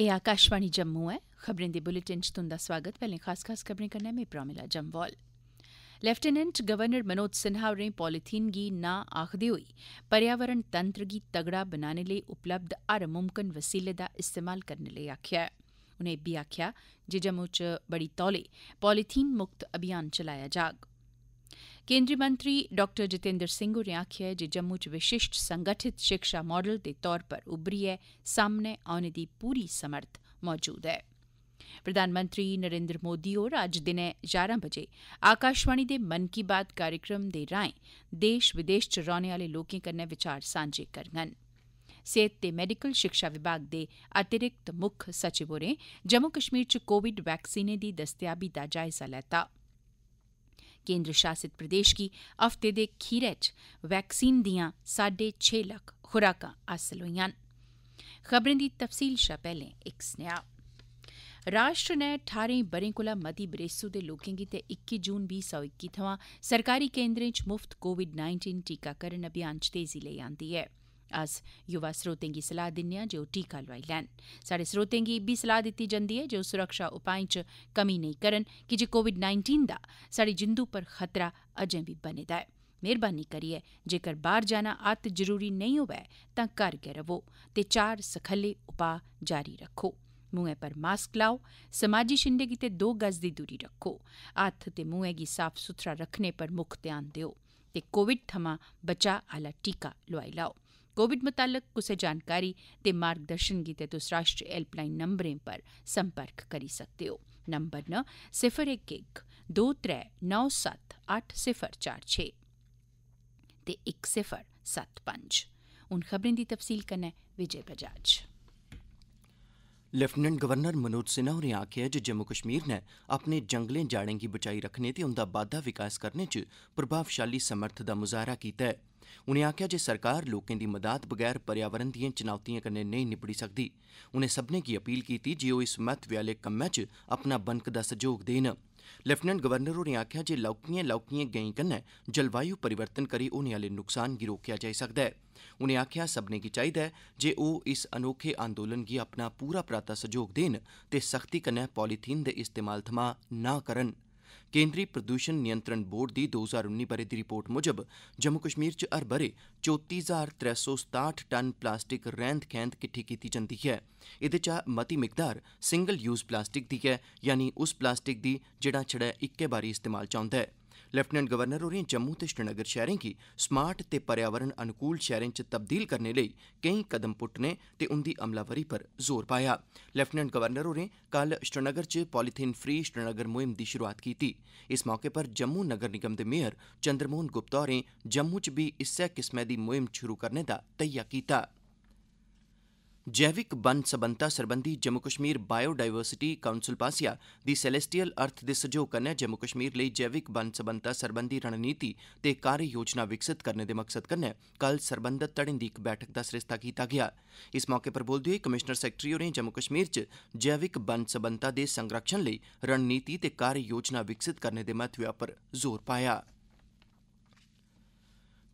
एह् आकाशवाणी जम्मू ऐ खबरें दे बुलेटिन च तुंदा सोआगत पैहले खास खास खबरें कन्नै में प्रोमिला जम्वाल लेफ्टिनेंट गवर्नर मनोज सिन्हा होरें पॉलीथीन गी ना आखदे होई पर्यावरण तंत्र गी तगड़ा बनाने लेई उपलब्ध हर मुमकन वसीले दा इस्तेमाल करने लेई आखेआ ऐ उनें इब्बी आखेआ जे जम्मू च बड़ी तौले पॉलीथीन मुक्त अभियान चलाया जाग ਕੇਂਦਰੀ ਮੰਤਰੀ ਡਾਕਟਰ ਜਤਿੰਦਰ ਸਿੰਘ ਨੇ ਆਖਿਆ ਜੇ ਜੰਮੂ ਚ ਵਿਸ਼ਿਸ਼ਟ ਸੰਗਠਿਤ ਸਿੱਖਿਆ ਮਾਡਲ ਦੇ ਤੌਰ ਪਰ ਉਭਰੀ ਹੈ ਸਾਹਮਣੇ ਆਉਣ ਦੀ ਪੂਰੀ ਸਮਰਥ ਮੌਜੂਦ ਹੈ ਪ੍ਰਧਾਨ ਮੰਤਰੀ ਨਰਿੰਦਰ ਮੋਦੀ ਹੋਰ ਅੱਜ ਦਿਨੇ 11 ਵਜੇ ਆਕਾਸ਼ਵਾਣੀ ਦੇ ਮਨ ਕੀ ਬਾਤ ਕਾਰਜਕ੍ਰਮ ਦੇ ਰਾਹੀਂ ਦੇਸ਼ ਵਿਦੇਸ਼ ਚ ਰਹਿਣ ਵਾਲੇ ਲੋਕਾਂ ਕਨੇ ਵਿਚਾਰ ਸਾਂਝੇ ਕਰਨਗੇ ਸਿਹਤ ਤੇ ਮੈਡੀਕਲ ਸਿੱਖਿਆ ਵਿਭਾਗ ਦੇ ਅਤਿਰਿਕਤ ਮੁੱਖ ਸਚਿਵ ਨੇ ਜੰਮੂ ਕਸ਼ਮੀਰ ਚ ਕੋਵਿਡ ਵੈਕਸੀਨ ਦੀ ਦਸਤਿਆਬੀ ਦਾ ਜਾਇਜ਼ਾ ਲੈਤਾ केंद्र शासित प्रदेश की हफ्ते दे खीरै च वैक्सीन दियां साढे छे लख खुराक हासिल हुई खबरें दी तफसील शा पहले एक सनेहा राष्ट्र ने ठारें ब'रें कोला मती बरेसू दे लोकें गी ते इक्की जून बीह् सौ इक्की थमां सरकारी केंद्रें च मुफ्त कोविड नाइनटीन टीकाकरण अभियान च तेजी लेई आंदी है अस युवा स्रोतें गी सलाह दिन्ने आं जे ओह् टीका लोआई लैन साढ़े स्रोतें गी इब्बी सलाह दित्ती जंदी ऐ जे ओह् सुरक्षा उपाएं च कमी नेईं करन कीजे कोविड नाइन्टीन दा साढ़ी जिंदू पर खतरा अजें बी बने दा ऐ मेहरबानी करियै जेकर बाहर जाना अत्त जरूरी नेईं होऐ तां घर गै रवो ते चार सखल्ले उपाऽ जारी रखो मुंहै पर मास्क लाओ समाजी छिंडे गितै दो गज दी दूरी रखो हत्थ ते मुंहै गी साफ सुथरा रखने पर मुक्ख ध्यान देओ ते कोविड थमां बचाऽ आला टीका लोआई लैओ कोविड मुतालक कुसै जानकारी ते मार्गदर्शन गितै तुस राष्ट्रीय हेल्पलाइन नंबरें पर संपर्क करी सकदे ओ नंबर न सिफर इक इक दो त्रै नौ सत्त अट्ठ सिफर चार छे ते इक सिफर सत्त पंज हून खबरें दी तफसील कन्नै विजय बजाज लेफ्टिनेंट गवर्नर मनोज सिन्हा होरें आखेआ ऐ जे जम्मू कश्मीर नै अपने जंगलें जाड़ें गी बचाई रक्खने ते उंदा बाद्दा विकास करने च प्रभावशाली समर्थ दा मुजाहरा कीता ऐ उनें आखेआ जे सरकार लोकें दी मदाद बगैर पर्यावरण दिएं चुनौतिएं कन्नै नेईं निब्बड़ी सकदी उनें सब्मनें गी अपील कीती जे ओह् इस महत्वै आह्ले कम्मै च अपना बनकदा सैह्योग देन लेफ्टिनेंट गवर्नर होरें आखेआ जे लौह्कियें लौह्कियें गैंई कन्नै जलवायु परिवर्तन करी होने आह्ले नुक्सान गी रोकेआ जाई सकदा ऐ उनें आखेआ सब्मनें गी चाहिदा ऐ जे ओह् इस अनोखे अंदोलन गी अपना पूरा पराता सैह्योग देन ते सख्ती कन्नै पालीथीन दे इस्तेमाल थमां नांह् करन केन्द्री प्रदूषण नियंत्रण बोर्ड दी दो हजार उन्नी ब'रे दी रिपोर्ट मुजब जम्मू कश्मीर च हर ब'रे चौती हजार त्रै सौ सताहठ टन प्लास्टिक रैंद खैंद किट्ठी कीती जंदी ऐ एह्दे चा मती मिकदार सिंगल यूज प्लास्टिक दी ऐ यानि उस प्लास्टिक दी जेहड़ा छड़ा इक्कै बारी इस्तेमाल च औंदा ऐ लेफ्टिनेंट गवर्नर होरें जम्मू ते श्रीनगर शैहरें गी स्मार्ट ते पर्यावरण अनुकूल शैहरें च तब्दील करने लेई केई कदम पुट्टने ते उंदी अमलावरी पर जोर पाया लेफ्टिनेंट गवर्नर होरें कल श्रीनगर च पालीथीन फ्री श्रीनगर मुहिम दी शुरुआत कीती इस मौके पर जम्मू नगर निगम दे मेयर चंद्रमोहन गुप्ता होरें जम्मू च बी इस्सै किस्मै दी मुहिम शुरू करने दा तैया कीता ऐ जैविक बन्न सबन्नता सरबंधी Jammu Kashmir bio diversity council पास्सेआ दी सैलेस्टियल अर्थ दे सैह्योग कन्नै जम्मू कश्मीर लेई जैविक बन्न सबन्नता सरबंधी रणनीति ते कार्य योजना विकसित करने दे मकसद कन्नै कल सरबंधत धड़ें दी इक बैठक दा सरिस्ता कीता गेआ इस मौके पर बोलदे होई कमिशनर सैक्रेटरी होरें जम्मू कश्मीर च जैविक बन्न सबन्नता दे संरक्षण लेई रणनीति ते कार्य योजना विकसित करने दे महत्वै पर जोर पाया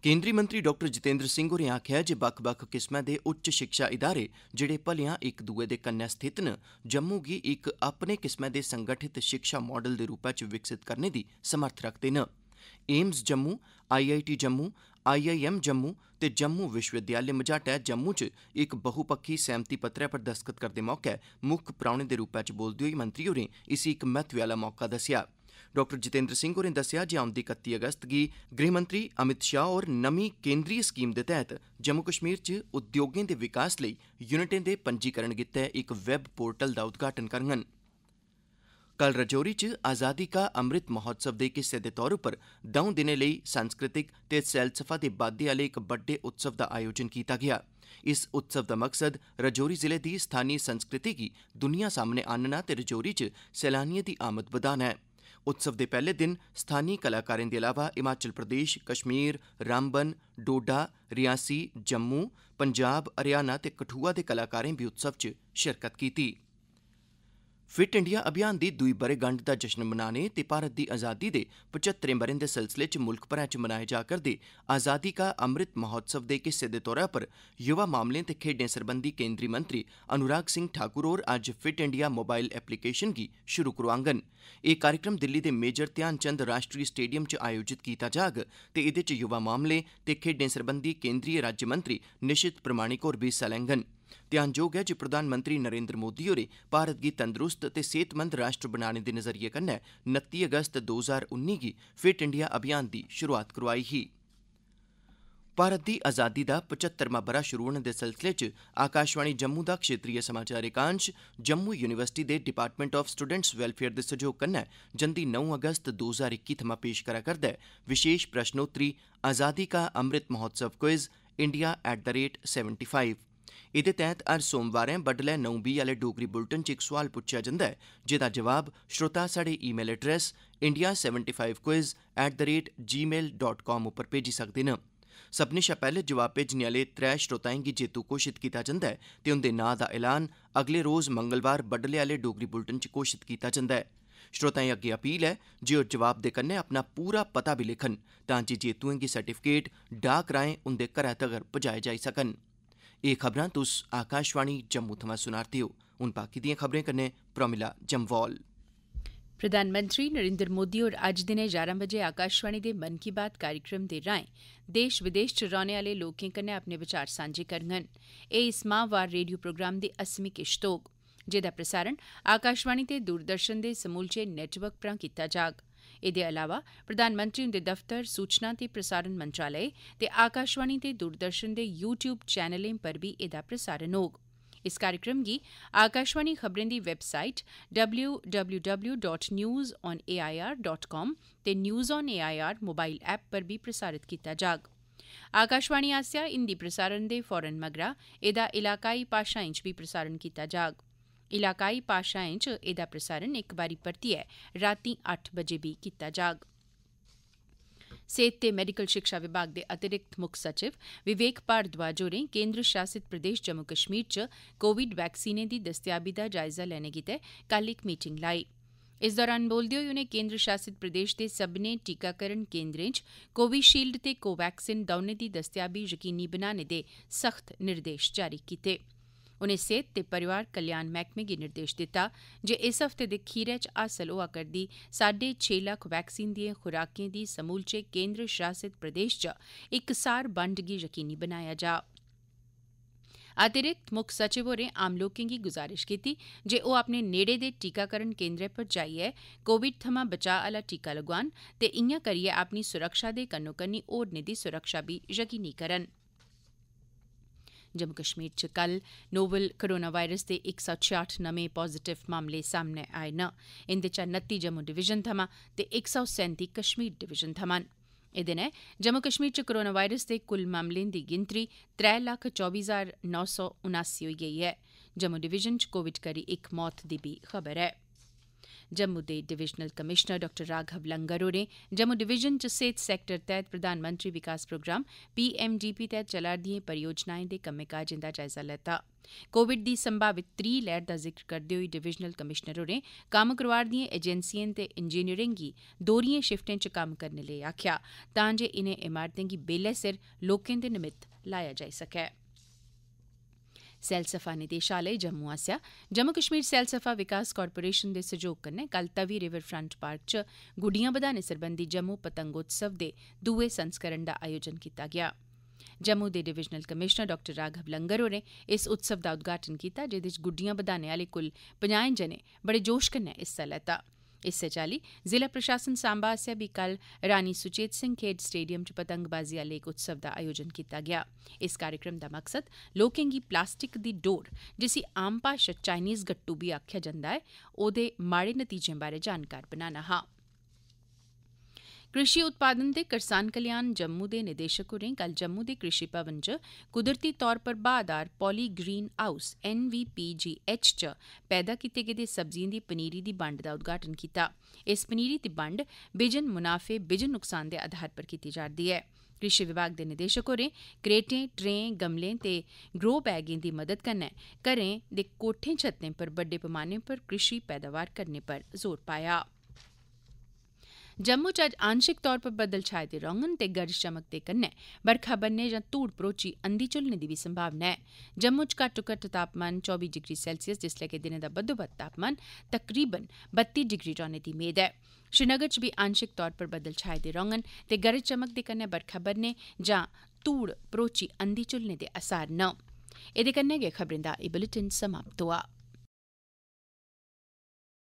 केंद्री मंत्री डाक्टर जितेंद्र सिंह होरें आखेआ जे बक्ख बक्ख किस्मै दे उच्च शिक्षा इदारे जेहड़े भलेआं इक दुए दे कन्नै स्थित न जम्मू गी इक अपने किस्मै दे संगठित शिक्षा माडल दे रूपै च विकसित करने दी समर्थ रखदे न AIIMS Jammu IIT Jammu IIM Jammu ते जम्मू विश्वविद्यालय मझाटै जम्मू च इक बहुपक्खी सैह्मति पत्रै पर दस्तखत करदे मौके मुक्ख परौह्ने दे रूपै च बोलदे होई मंत्री होरें इसी इक महत्वै आह्ला मौका दस्सेआ ਡਾਕਟਰ ਜਤਿੰਦਰ ਸਿੰਘ ਹੋਰੇ ਦੱਸਿਆ ਜੇ ਆਉਂਦੀ 31 ਅਗਸਤ ਦੀ ਗ੍ਰਹਿ ਮੰਤਰੀ ਅਮਿਤ ਸ਼ਾਹ ਔਰ ਨਮੀ ਕੇਂਦਰੀ ਸਕੀਮ ਦੇ ਤਹਿਤ ਜੰਮੂ ਕਸ਼ਮੀਰ 'ਚ ਉਦਯੋਗਾਂ ਦੇ ਵਿਕਾਸ ਲਈ ਯੂਨਿਟਾਂ ਦੇ ਪੰਜੀਕਰਨ ਕੀਤਾ ਇੱਕ ਵੈਬ ਪੋਰਟਲ ਦਾ ਉਦਘਾਟਨ ਕਰਨਗੇ ਕੱਲ ਰਜੌਰੀ 'ਚ ਆਜ਼ਾਦੀ ਕਾ ਅੰਮ੍ਰਿਤ ਮਹੋਤਸਵ ਦੇ ਕਿਸੇ ਦੇ ਤੌਰ ਉਪਰ ਦਾਉਂ ਦਿਨੇ ਲਈ ਸੰਸਕ੍ਰਿਤਿਕ ਤੇ ਸੈਲਸਫਾ ਦੇ ਬਾਦੇ ਵਾਲੇ ਇੱਕ ਵੱਡੇ ਉਤਸਵ ਦਾ ਆਯੋਜਨ ਕੀਤਾ ਗਿਆ ਇਸ ਉਤਸਵ ਦਾ ਮਕਸਦ ਰਜੌਰੀ ਜ਼ਿਲ੍ਹੇ ਦੀ ਸਥਾਨੀ ਸੰਸਕ੍ਰਿਤੀ ਦੀ ਦੁਨੀਆ ਸਾਹਮਣੇ ਆਨਣਾ ਤੇ ਰਜੌਰੀ 'ਚ ਸੈਲਾਨੀਆਂ ਦੀ ਆਮਦ ਵਧਾਣਾ ਹੈ ਉਤਸਵ ਦੇ ਪਹਿਲੇ ਦਿਨ ਸਥਾਨੀ ਕਲਾਕਾਰਾਂ ਦੇ ਇਲਾਵਾ ਹਿਮਾਚਲ ਪ੍ਰਦੇਸ਼, ਕਸ਼ਮੀਰ, ਰਾਮਬਨ, ਡੋਡਾ, ਰਿਆਸੀ, ਜੰਮੂ, ਪੰਜਾਬ, ਹਰਿਆਣਾ ਤੇ ਕਠੂਆ ਦੇ ਕਲਾਕਾਰਾਂ ਵੀ ਉਤਸਵ 'ਚ ਸ਼ਿਰਕਤ ਕੀਤੀ। फिट इंडिया अभियान दी दूई ब'रेगंड दा जश्न मनाने ते भारत दी आजादी दे पचत्तरें ब'रें दे सिलसिले च मुल्ख भरै च मनाए जा करदे आजादी का अमृत महोत्सव दे इक हिस्से दे तौरा पर युवा मामलें ते खेड्डें सरबंधी केंद्री मंत्री अनुराग सिंह ठाकुर होर अज्ज फिट इंडिया मोबाइल एप्लीकेशन गी शुरु करोआङन एह् कार्यक्रम दिल्ली दे मेजर ध्यानचंद राष्ट्री स्टेडियम च आयोजित कीता जाग ते एह्दे च युवा मामलें ते खेड्डें सरबंधी केंद्रीय राज्यमंत्री निशित प्रमाणिक होर बी हिस्सा लैङन ध्यानजोग ऐ जे प्रधानमंत्री नरेन्द्र मोदी होरें भारत गी तंदरूस्त ते सेहतमंद राष्ट्र बनाने दे नज़रिये कन्नै नत्ती अगस्त दो ज्हार उन्नी गी फिट इंडिया अभियान दी शुरूआत करोआई ही भारत दी आज़ादी दा पचत्तरमां ब'रा शुरू होने दे सिलसिले च आकाशवाणी जम्मू दा क्षेत्रीय समाचार एकांश जम्मू यूनिवर्सिटी दे डिपार्टमेंट ऑफ स्टूडेंट्स वेलफेयर दे सहयोग कन्नै जंदी 9 अगस्त 2021 थमां पेश करा करदा ऐ विशेष प्रश्नोत्तरी आज़ादी ka Amrit Mahotsav quiz India at the rate seventy five एह्दे तैह्त हर सोमवारें बड्डलै नौ बीह् आह्ले डोगरी बुलेटिन च इक सोआल पुच्छेआ जंदा ऐ जेह्दा जवाब श्रोता स्हाड़े e address India seventy five quiz at the rate gmail dot com पर भेजी सकदे न सब्मनें शा पैह्ले जवाब भेजने आह्ले त्रै श्रोताएं गी जेतू घोषित कीता जंदा ऐ ते उंदे नांऽ दा ऐलान अगले रोज मंगलवार बड्डलै आह्ले डोगरी बुलेटिन च घोषित कीता जंदा ऐ श्रोताएं अग्गे अपील ऐ जे ओह् जवाब दे कन्नै अपना पूरा पता बी लिखन तांजे जेतुएं गी सर्टिफिकेट डाक राएं उंदे घरै तगर पजाए जाई सकन एह् खबरां तुस आकाशवाणी जम्मू थमां सुना'रदे ओ हून बाकी दिएं खबरें कन्नै प्रमिला जम्वाल प्रधानमंत्री नरेन्द्र मोदी होर अज्ज दिनै ञारां बजे आकाशवाणी दे मन की बात कार्यक्रम दे राएं देश विदेश च रौह्ने आह्ले लोकें कन्नै अपने विचार सांझे करङन एह् इस माहवार रेडियो प्रोग्राम दी असमी किश्त होग जेह्दा प्रसारण आकाशवाणी ते दूरदर्शन दे समूलचे नेटवर्क परा कीता जाग एह्दे अलावा प्रधानमंत्री हुंदे दफ्तर सूचना ते प्रसारण मंत्रालय ते आकाशवाणी ते दूरदर्शन दे यू ट्यूब चैनलें पर बी एह्दा प्रसारण होग इस कार्यक्रम गी आकाशवाणी खबरें दी website W W W dot news on AIR dot com ते news on AIR mobile app पर बी प्रसारित कीता जाग आकाशवाणी आसेआ हिंदी प्रसारण दे फौरन मगरा एह्दा इलाकाई भाषाएं च बी प्रसारण कीता जाग इलाकाई भाषाएं च एह्दा प्रसारण इक बारी परतियै रातीं अट्ठ बजे बी कीता जाग सेहत ते मैडिकल शिक्षा विभाग दे अतिरिक्त मुक्ख सचिव विवेक भारद्वाज होरें केन्द्र शासित प्रदेश जम्मू कश्मीर च कोविड वैक्सीनें दी दस्तयाबी दा जायजा लैने गितै कल इक मीटिंग लाई इस दौरान बोलदे होई उनें केन्द्र शासित प्रदेश दे सब्भनें टीकाकरण केन्द्रें च कोविशील्ड ते कोवैक्सीन दौनें दी दस्तयाबी यकीनी बनाने दे सख्त निर्देश जारी कीते गे उनें सेहत ते परिवार कल्याण मैह्कमे गी निर्देश दित्ता जे इस हफ्ते दे खीरै च हासल होआ करदी साढ़े छे लक्ख वैक्सीन दिएं खुराकें दी समूलचे केन्द्र शासित प्रदेश च सार बंड गी यकीनी बनाया जा अतिरिक्त मुक्ख सचिव होरें आम लोकें गी गुजारिश कीती जे ओह् अपने नेड़े दे टीकाकरण केन्द्रै पर जाइयै कोविड थमां बचाव आह्ला टीका लोआन ते इआं करियै अपनी सुरक्षा दे कन्नो कन्नी होरनें दी सुरक्षा बी यकीनी करन ਜੰਮੂ ਕਸ਼ਮੀਰ 'ਚ ਕੱਲ ਨੋਵਲ ਕੋਰੋਨਾ ਵਾਇਰਸ ਦੇ 166 ਨਵੇਂ ਪੋਜ਼ਿਟਿਵ ਮਾਮਲੇ ਸਾਹਮਣੇ ਆਏ ਨਾ ਇੰਦੇ 'ਚ 39 ਜੰਮੂ ਡਿਵੀਜ਼ਨ ਥਮਾ ਤੇ 137 ਕਸ਼ਮੀਰ ਡਿਵੀਜ਼ਨ ਥਮਾਂ ਇਦੇ ਨੇ ਜੰਮੂ ਕਸ਼ਮੀਰ 'ਚ ਕੋਰੋਨਾ ਵਾਇਰਸ ਦੇ ਕੁੱਲ ਮਾਮਲਿਆਂ ਦੀ ਗਿਣਤੀ 324979 ਹੋ ਗਈ ਹੈ ਜੰਮੂ ਡਿਵੀਜ਼ਨ 'ਚ ਕੋਵਿਡ ਕਰੀ ਇੱਕ ਮੌਤ ਦੀ ਵੀ ਖਬਰ ਹੈ जम्मू दे divisional commissioner doctor Raghav Langer होरें जम्मू डिवीजन च सेहत सैक्टर तैह्त प्रधानमंत्री विकास प्रोग्राम पीएमडीपी तैह्त चला'रदिएं परियोजनाएं दे कम्में काजें दा जायजा लैता कोविड दी संभावित त्री लहर दा जिक्र करदे होई डिवीजनल कमिशनर होरें कम्म करोआ'रदिएं एजेंसिएं ते इंजीनियरें गी दोह्रिएं शिफ्टें च कम्म करने लेई आखेआ तांजे इनें इमारतें गी बेल्ले सिर लोकें दे निमित्त लाया जाई सकै सैलसफा निदेशालय जम्मू आसेआ जम्मू कश्मीर सैलसफा विकास कारपोरेशन दे सहयोग कन्नै कल तवी रिवर फ्रंट पार्क च गुड्डियां बधाने सरबंधी जम्मू पतंगोत्सव दे दुए संस्करण दा आयोजन कीता गेआ जम्मू दे divisional commissioner doctor Raghav Langer होरें इस उत्सव दा उद्घाटन कीता जेह्दे च गुड्डियां बधाने आह्ले कुल पंजाहें जने बड़े जोश कन्नै हिस्सा लैता इस्सै चाल्ली जिला प्रशासन सांबा आसेआ बी कल रानी सुचेत सिंह खेड्ढ स्टेडियम च पतंगबाजी आह्ले इक उत्सव दा आयोजन कीता गेआ इस कार्यक्रम दा मकसद लोकें गी प्लास्टिक दी डोर जिसी आम भाषा च चाइनीज़ गट्टू बी आखेआ जंदा ऐ ओह्दे माड़े नतीजें बारै जानकार बनाना हा कृषि उत्पादन ते करसान कल्याण जम्मू दे निदेशक होरें कल जम्मू दे कृषि भवन च कुदरती तौर पर ब्हादार पॉली ग्रीन हाउस एनवीपीजीएच च पैदा कीते गेदे सब्जियें दी पनीरी दी बंड दा उद्घाटन कीता इस पनीरी दी बंड बिजन मुनाफे बिजन नुकसान दे आधार पर कीती जा'रदी है कृषि विभाग दे निदेशक होरें क्रेटें ट्रें गमलें ते ग्रो बैगें दी मदद कन्नै घरें दे कोठें छतें पर बड्डे पैमाने पर कृषि पैदावार करने पर जोर पाया जम्मू च अज्ज आंशिक तौर पर बदल छाए दे रौह्ङन ते गरज चमक दे कन्नै बरखा बनने जां धूड़ भरोची अंधी झुलने दी बी संभावना ऐ जम्मू च घट्टो घट्ट तापमान चौबी डिग्री सेल्सियस जिसलै के दिनै दा बद्धोबद्ध तापमान तकरीबन बत्ती डिग्री रौह्ने दी मेद ऐ श्रीनगर च बी आंशिक तौर पर बद्दल छाए दे रौह्ङन ते गरज चमक दे कन्नै बरखा बनने जां धूड़ भरोची अंधी झुल्लने दे असार न एह्दे कन्नै गै खबरें दा एह् बुलेटिन समाप्त होआ